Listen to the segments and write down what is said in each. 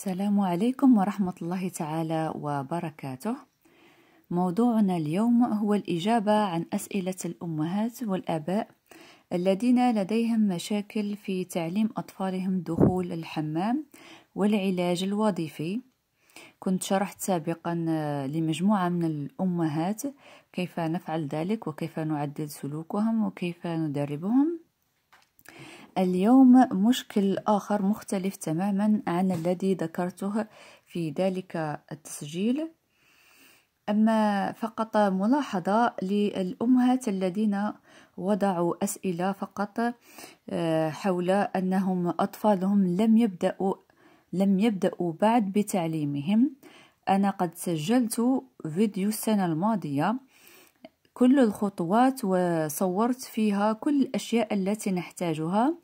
السلام عليكم ورحمة الله تعالى وبركاته. موضوعنا اليوم هو الإجابة عن أسئلة الأمهات والآباء الذين لديهم مشاكل في تعليم أطفالهم دخول الحمام والعلاج الوظيفي. كنت شرحت سابقا آه، لمجموعة من الأمهات كيف نفعل ذلك وكيف نعدل سلوكهم وكيف ندربهم اليوم مشكل آخر مختلف تماما عن الذي ذكرته في ذلك التسجيل أما فقط ملاحظة للأمهات الذين وضعوا أسئلة فقط آه، حول أنهم أطفالهم لم يبدأوا لم يبدأوا بعد بتعليمهم أنا قد سجلت فيديو السنة الماضية كل الخطوات وصورت فيها كل الأشياء التي نحتاجها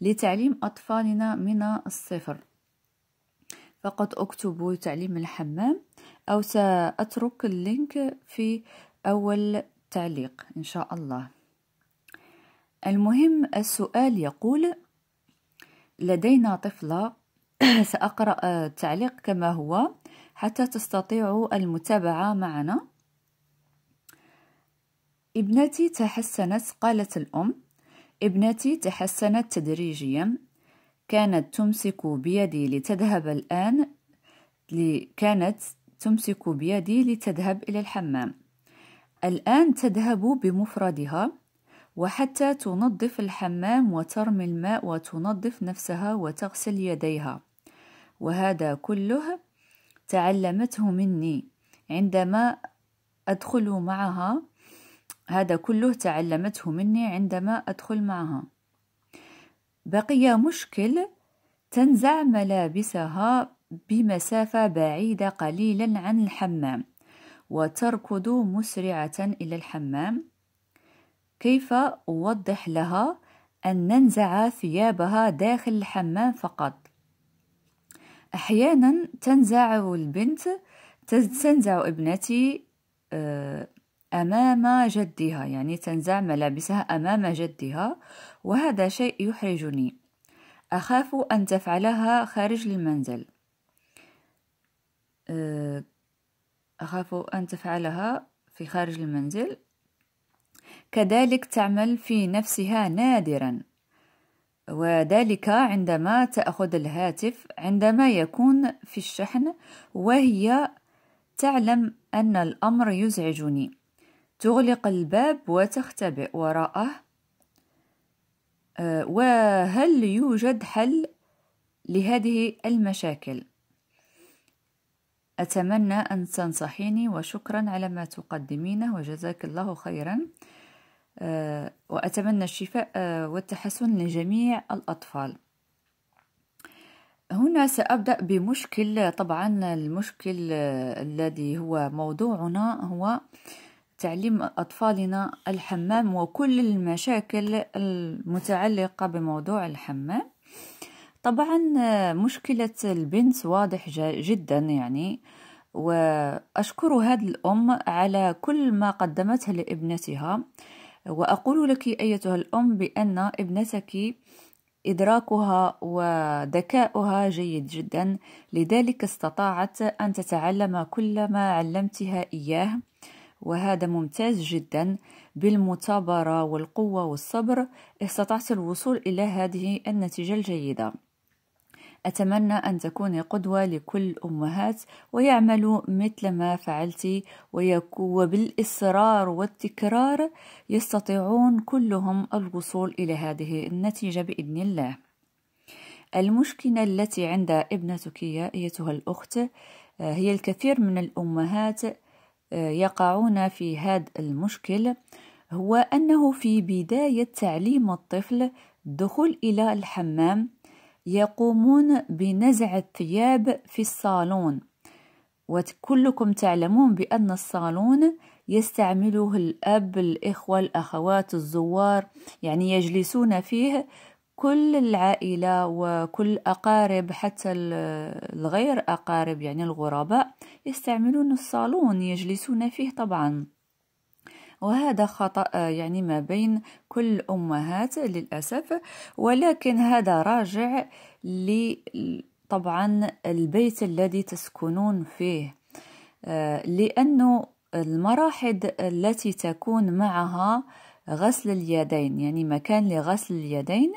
لتعليم أطفالنا من الصفر فقط أكتب تعليم الحمام أو سأترك اللينك في أول تعليق إن شاء الله المهم السؤال يقول لدينا طفلة سأقرأ التعليق كما هو حتى تستطيعوا المتابعة معنا ابنتي تحسنت قالت الأم ابنتي تحسنت تدريجيا كانت تمسك بيدي لتذهب الآن كانت تمسك بيدي لتذهب إلى الحمام الآن تذهب بمفردها وحتى تنظف الحمام وترمي الماء وتنظف نفسها وتغسل يديها وهذا كله تعلمته مني عندما أدخل معها هذا كله تعلمته مني عندما أدخل معها بقي مشكل تنزع ملابسها بمسافة بعيدة قليلا عن الحمام وتركض مسرعة إلى الحمام كيف أوضح لها أن ننزع ثيابها داخل الحمام فقط أحيانا تنزع البنت تنزع ابنتي آه، أمام جدها يعني تنزع ملابسها أمام جدها وهذا شيء يحرجني أخاف أن تفعلها خارج المنزل أه، أخاف أن تفعلها في خارج المنزل كذلك تعمل في نفسها نادرا وذلك عندما تأخذ الهاتف عندما يكون في الشحن وهي تعلم أن الأمر يزعجني تغلق الباب وتختبئ وراءه آه، وهل يوجد حل لهذه المشاكل أتمنى أن تنصحيني وشكرا على ما تقدمينه وجزاك الله خيرا آه، وأتمنى الشفاء آه، والتحسن لجميع الأطفال هنا سأبدأ بمشكل طبعا المشكل الذي هو موضوعنا هو تعليم أطفالنا الحمام وكل المشاكل المتعلقة بموضوع الحمام طبعا مشكلة البنت واضح جدا يعني وأشكر هذه الأم على كل ما قدمته لابنتها وأقول لك أيتها الأم بأن ابنتك إدراكها وذكاؤها جيد جدا لذلك استطاعت أن تتعلم كل ما علمتها إياه وهذا ممتاز جدا بالمثابرة والقوة والصبر استطعت الوصول إلى هذه النتيجة الجيدة أتمنى أن تكوني قدوة لكل أمهات ويعملوا مثل ما فعلت وبالإصرار والتكرار يستطيعون كلهم الوصول إلى هذه النتيجة بإذن الله المشكلة التي عند ابنتك يا أيتها الأخت آه، هي الكثير من الأمهات يقعون في هذا المشكل هو أنه في بداية تعليم الطفل الدخول إلى الحمام يقومون بنزع الثياب في الصالون وكلكم تعلمون بأن الصالون يستعمله الأب الإخوة الأخوات الزوار يعني يجلسون فيه كل العائلة وكل أقارب حتى الغير أقارب يعني الغرباء يستعملون الصالون يجلسون فيه طبعا وهذا خطأ يعني ما بين كل الأمهات للأسف ولكن هذا راجع طبعا البيت الذي تسكنون فيه آه، لأنه المراحض التي تكون معها غسل اليدين يعني مكان لغسل اليدين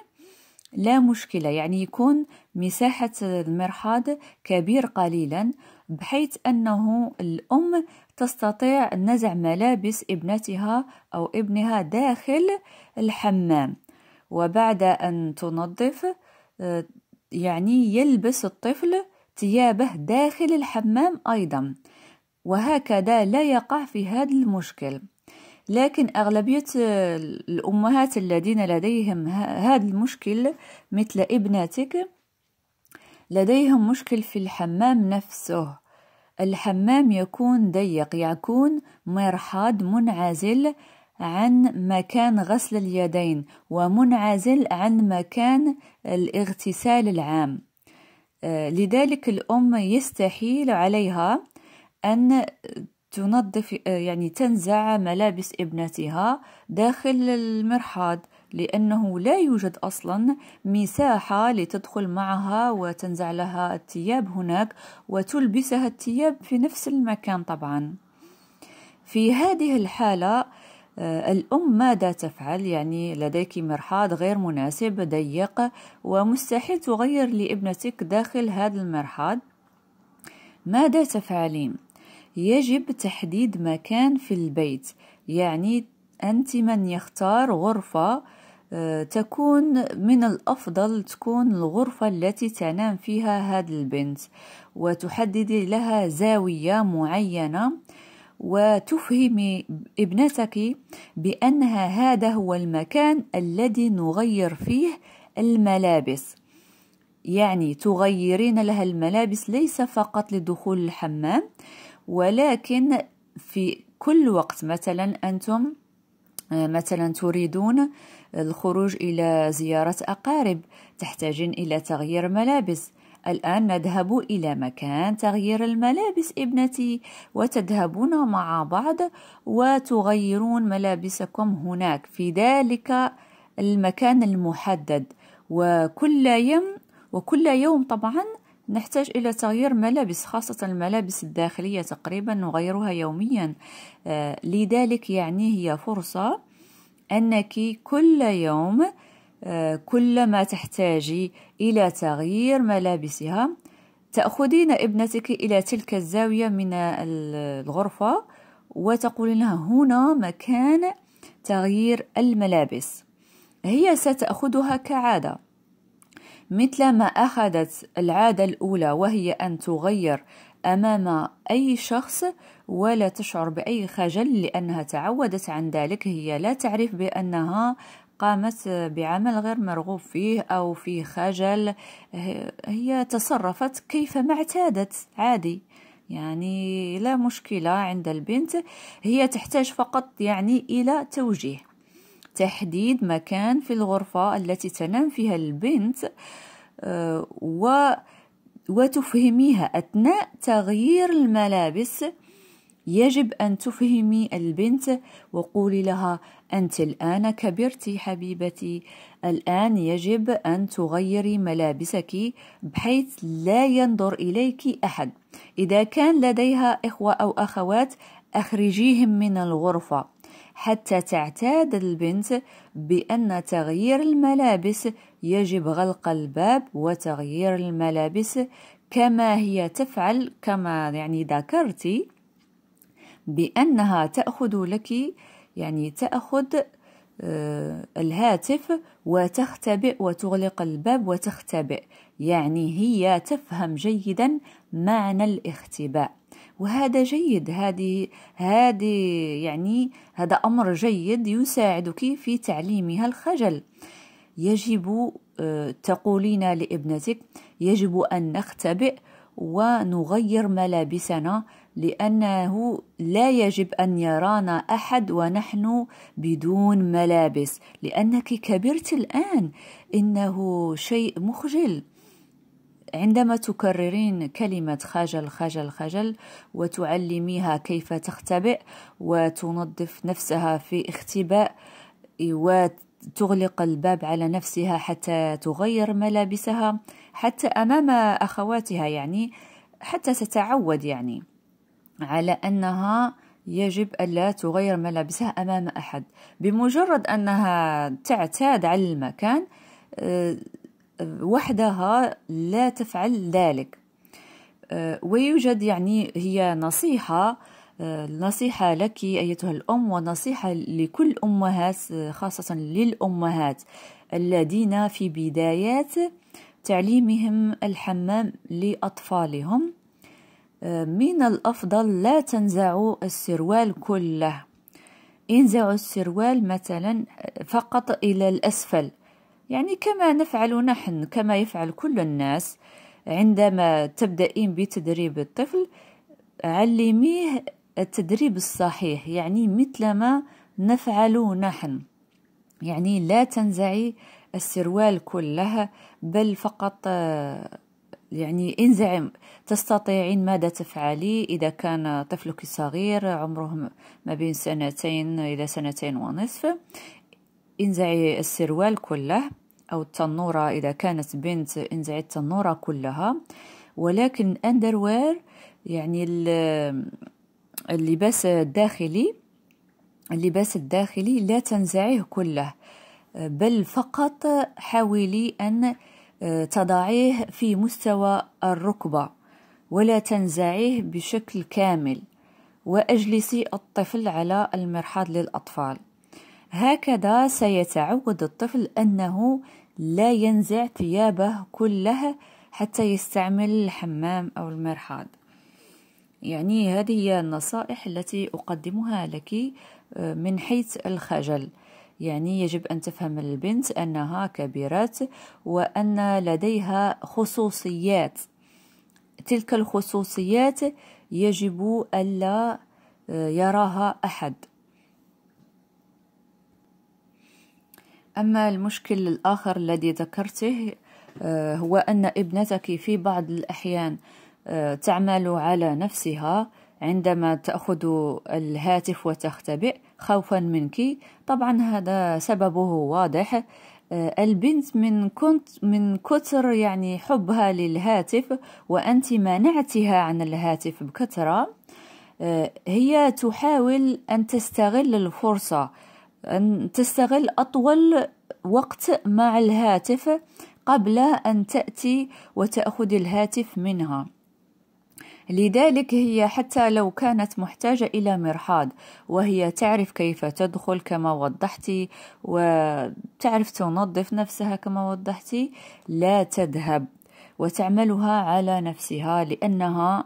لا مشكلة يعني يكون مساحة المرحاض كبير قليلا بحيث أنه الأم تستطيع نزع ملابس ابنتها أو ابنها داخل الحمام وبعد أن تنظف آه، يعني يلبس الطفل ثيابه داخل الحمام أيضا وهكذا لا يقع في هذا المشكل لكن أغلبية الأمهات الذين لديهم هذا المشكل مثل ابنتك لديهم مشكل في الحمام نفسه الحمام يكون ضيق يكون مرحاض منعزل عن مكان غسل اليدين ومنعزل عن مكان الاغتسال العام آه، لذلك الأم يستحيل عليها أن تنظف يعني تنزع ملابس ابنتها داخل المرحاض لأنه لا يوجد أصلا مساحة لتدخل معها وتنزع لها الثياب هناك وتلبسها الثياب في نفس المكان طبعا في هذه الحالة آه، الأم ماذا تفعل؟ يعني لديك مرحاض غير مناسب ضيق ومستحيل تغير لابنتك داخل هذا المرحاض ماذا تفعلين؟ يجب تحديد مكان في البيت يعني أنت من يختار غرفة آه، تكون من الأفضل تكون الغرفة التي تنام فيها هذه البنت وتحددي لها زاوية معينة وتفهمي ابنتك بأنها هذا هو المكان الذي نغير فيه الملابس يعني تغيرين لها الملابس ليس فقط لدخول الحمام ولكن في كل وقت مثلا أنتم آه، مثلا تريدون الخروج إلى زيارة أقارب تحتاجين إلى تغيير ملابس الآن نذهب إلى مكان تغيير الملابس ابنتي وتذهبون مع بعض وتغيرون ملابسكم هناك في ذلك المكان المحدد وكل يوم وكل يوم طبعا نحتاج إلى تغيير ملابس خاصة الملابس الداخلية تقريبا نغيرها يوميا آه، لذلك يعني هي فرصة أنك كل يوم آه، كلما تحتاجي إلى تغيير ملابسها تأخذين ابنتك إلى تلك الزاوية من الغرفة وتقول لها هنا مكان تغيير الملابس هي ستأخذها كعادة مثل ما أخذت العادة الأولى وهي أن تغير أمام أي شخص ولا تشعر بأي خجل لأنها تعودت عن ذلك هي لا تعرف بأنها قامت بعمل غير مرغوب فيه أو في خجل هي تصرفت كيفما اعتادت عادي يعني لا مشكلة عند البنت هي تحتاج فقط يعني إلى توجيه تحديد مكان في الغرفة التي تنام فيها البنت آه، و وتفهميها أثناء تغيير الملابس يجب أن تفهمي البنت وقولي لها أنت الآن كبرت حبيبتي الآن يجب أن تغيري ملابسك بحيث لا ينظر إليك أحد إذا كان لديها إخوة أو أخوات أخرجيهم من الغرفة حتى تعتاد البنت بأن تغيير الملابس يجب غلق الباب وتغيير الملابس كما هي تفعل كما يعني ذكرتي بأنها تأخذ لك يعني تأخذ آه، الهاتف وتختبئ وتغلق الباب وتختبئ يعني هي تفهم جيدا معنى الاختباء وهذا جيد هذه هذه يعني هذا أمر جيد يساعدك في تعليمها الخجل يجب آه، تقولين لابنتك يجب أن نختبئ ونغير ملابسنا لأنه لا يجب أن يرانا أحد ونحن بدون ملابس لأنك كبرت الآن إنه شيء مخجل عندما تكررين كلمة خجل خجل خجل وتعلميها كيف تختبئ وتنظف نفسها في اختباء وتغلق الباب على نفسها حتى تغير ملابسها حتى أمام أخواتها يعني حتى تتعود يعني على أنها يجب ألا تغير ملابسها أمام أحد بمجرد أنها تعتاد على المكان آه، وحدها لا تفعل ذلك أه، ويوجد يعني هي نصيحة أه، نصيحة لك أيتها الأم ونصيحة لكل أمهات خاصة للأمهات الذين في بدايات تعليمهم الحمام لأطفالهم أه، من الأفضل لا تنزعوا السروال كله انزعوا السروال مثلا فقط إلى الأسفل يعني كما نفعل نحن كما يفعل كل الناس عندما تبدأين بتدريب الطفل علميه التدريب الصحيح يعني مثلما نفعل نحن يعني لا تنزعي السروال كلها بل فقط يعني انزعم تستطيعين ماذا تفعلي إذا كان طفلك صغير عمره ما بين سنتين إلى سنتين ونصف انزعي السروال كله أو التنورة إذا كانت بنت انزعي التنورة كلها ولكن اندروير يعني اللباس الداخلي اللباس الداخلي لا تنزعيه كله بل فقط حاولي أن آه، تضعيه في مستوى الركبة ولا تنزعيه بشكل كامل وأجلسي الطفل على المرحاض للأطفال هكذا سيتعود الطفل أنه لا ينزع ثيابه كلها حتى يستعمل الحمام أو المرحاض يعني هذه هي النصائح التي أقدمها لك آه، من حيث الخجل يعني يجب أن تفهم البنت أنها كبيرات وأن لديها خصوصيات تلك الخصوصيات يجب ألا آه، يراها أحد أما المشكل الآخر الذي ذكرته آه، هو أن ابنتك في بعض الأحيان آه، تعمل على نفسها عندما تأخذ الهاتف وتختبئ خوفا منك طبعا هذا سببه واضح آه، البنت من كنت من كثر يعني حبها للهاتف وأنت منعتها عن الهاتف بكثرة هي تحاول أن تستغل الفرصة أن تستغل أطول وقت مع الهاتف قبل أن تأتي وتأخذ الهاتف منها لذلك هي حتى لو كانت محتاجة إلى مرحاض وهي تعرف كيف تدخل كما وضحتي وتعرف تنظف نفسها كما وضحتي لا تذهب وتعملها على نفسها لأنها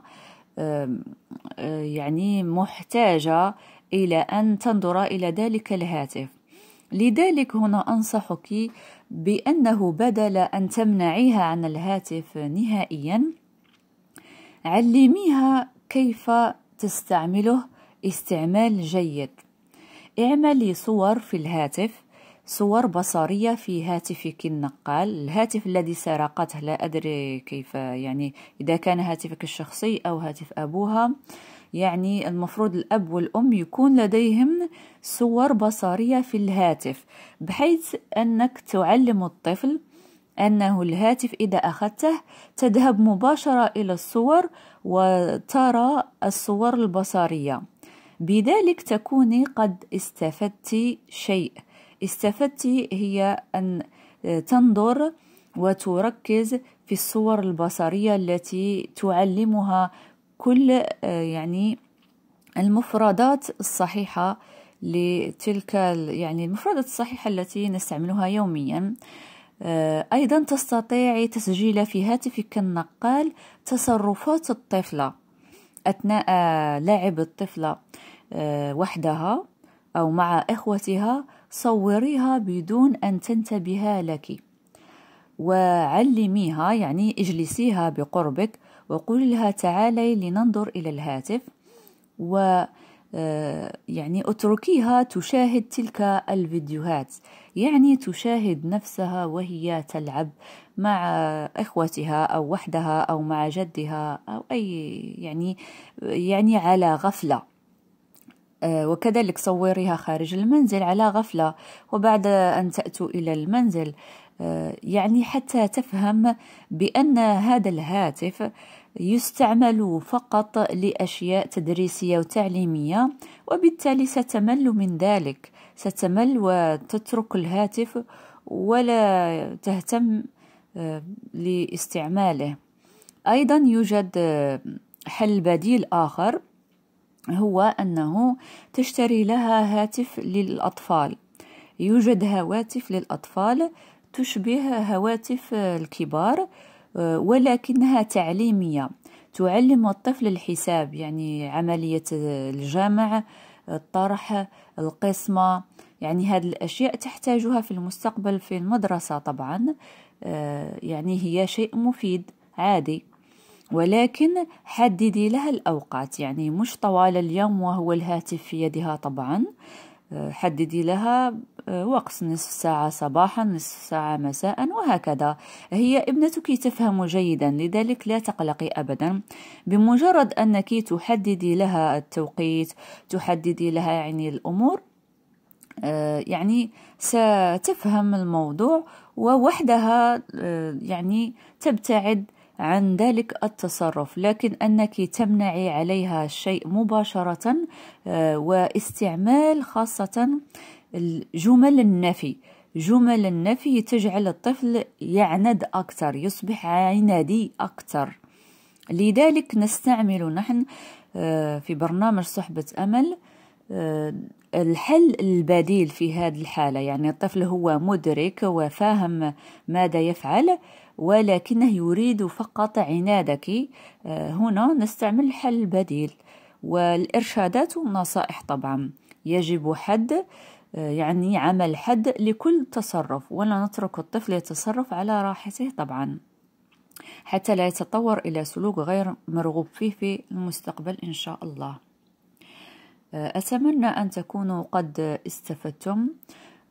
آه، يعني محتاجة إلى أن تنظر إلى ذلك الهاتف لذلك هنا أنصحك بأنه بدل أن تمنعيها عن الهاتف نهائيا علميها كيف تستعمله استعمال جيد اعملي صور في الهاتف صور بصرية في هاتفك النقال الهاتف الذي سرقته لا أدري كيف يعني إذا كان هاتفك الشخصي أو هاتف أبوها يعني المفروض الأب والأم يكون لديهم صور بصرية في الهاتف بحيث أنك تعلم الطفل أنه الهاتف إذا أخذته تذهب مباشرة إلى الصور وترى الصور البصرية بذلك تكوني قد استفدت شيء استفدت هي أن تنظر وتركز في الصور البصرية التي تعلمها كل آه، يعني المفردات الصحيحة لتلك يعني المفردات الصحيحة التي نستعملها يوميا آه، أيضا تستطيع تسجيل في هاتفك النقال تصرفات الطفلة أثناء آه، لعب الطفلة وحدها أو مع إخوتها صوريها بدون أن تنتبه لك وعلميها يعني اجلسيها بقربك وقل لها تعالي لننظر إلى الهاتف و آه، يعني اتركيها تشاهد تلك الفيديوهات يعني تشاهد نفسها وهي تلعب مع اخوتها او وحدها او مع جدها او اي يعني يعني على غفله آه، وكذلك صوريها خارج المنزل على غفله وبعد ان تاتوا الى المنزل يعني حتى تفهم بأن هذا الهاتف يستعمل فقط لأشياء تدريسية وتعليمية وبالتالي ستمل من ذلك ستمل وتترك الهاتف ولا تهتم آه، لاستعماله أيضا يوجد آه، حل بديل آخر هو أنه تشتري لها هاتف للأطفال يوجد هواتف للأطفال تشبه هواتف الكبار آه، ولكنها تعليمية تعلم الطفل الحساب يعني عملية الجمع الطرح القسمة يعني هذه الأشياء تحتاجها في المستقبل في المدرسة طبعا آه، يعني هي شيء مفيد عادي ولكن حددي لها الأوقات يعني مش طوال اليوم وهو الهاتف في يدها طبعا حددي لها آه، وقت نصف ساعة صباحا نصف ساعة مساء وهكذا هي ابنتك تفهم جيدا لذلك لا تقلقي أبدا بمجرد أنك تحددي لها التوقيت تحددي لها يعني الأمور آه، يعني ستفهم الموضوع ووحدها آه، يعني تبتعد عن ذلك التصرف لكن أنك تمنعي عليها الشيء مباشرة آه، واستعمال خاصة جمل النفي جمل النفي تجعل الطفل يعند أكثر يصبح عنادي أكثر لذلك نستعمل نحن آه، في برنامج صحبة أمل آه، الحل البديل في هذه الحالة يعني الطفل هو مدرك وفاهم ماذا يفعل ولكنه يريد فقط عنادك آه، هنا نستعمل حل بديل والإرشادات والنصائح طبعا يجب حد آه، يعني عمل حد لكل تصرف ولا نترك الطفل يتصرف على راحته طبعا حتى لا يتطور إلى سلوك غير مرغوب فيه في المستقبل إن شاء الله آه، أتمنى أن تكونوا قد استفدتم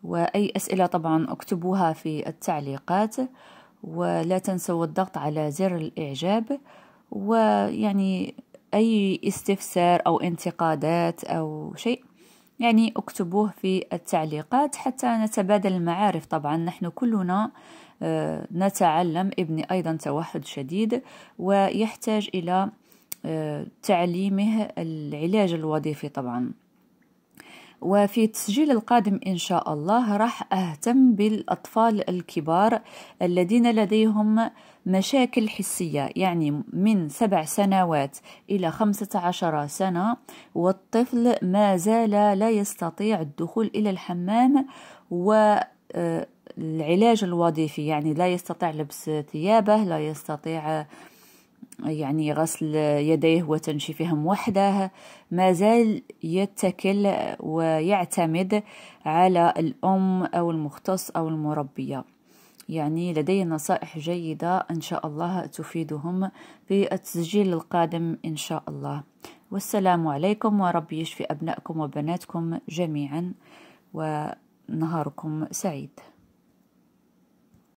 وأي أسئلة طبعا اكتبوها في التعليقات ولا تنسوا الضغط على زر الإعجاب ويعني أي استفسار أو انتقادات أو شيء يعني اكتبوه في التعليقات حتى نتبادل المعارف طبعا نحن كلنا آه، نتعلم ابني أيضا توحد شديد ويحتاج إلى آه، تعليمه العلاج الوظيفي طبعا وفي التسجيل القادم إن شاء الله راح أهتم بالأطفال الكبار الذين لديهم مشاكل حسية يعني من سبع سنوات إلى خمسة عشر سنة والطفل ما زال لا يستطيع الدخول إلى الحمام و آه، العلاج الوظيفي يعني لا يستطيع لبس ثيابه لا يستطيع يعني غسل يديه وتنشيفهم وحده ما زال يتكل ويعتمد على الأم أو المختص أو المربية يعني لدي نصائح جيدة إن شاء الله تفيدهم في التسجيل القادم إن شاء الله والسلام عليكم ورب يشفي أبنائكم وبناتكم جميعا ونهاركم سعيد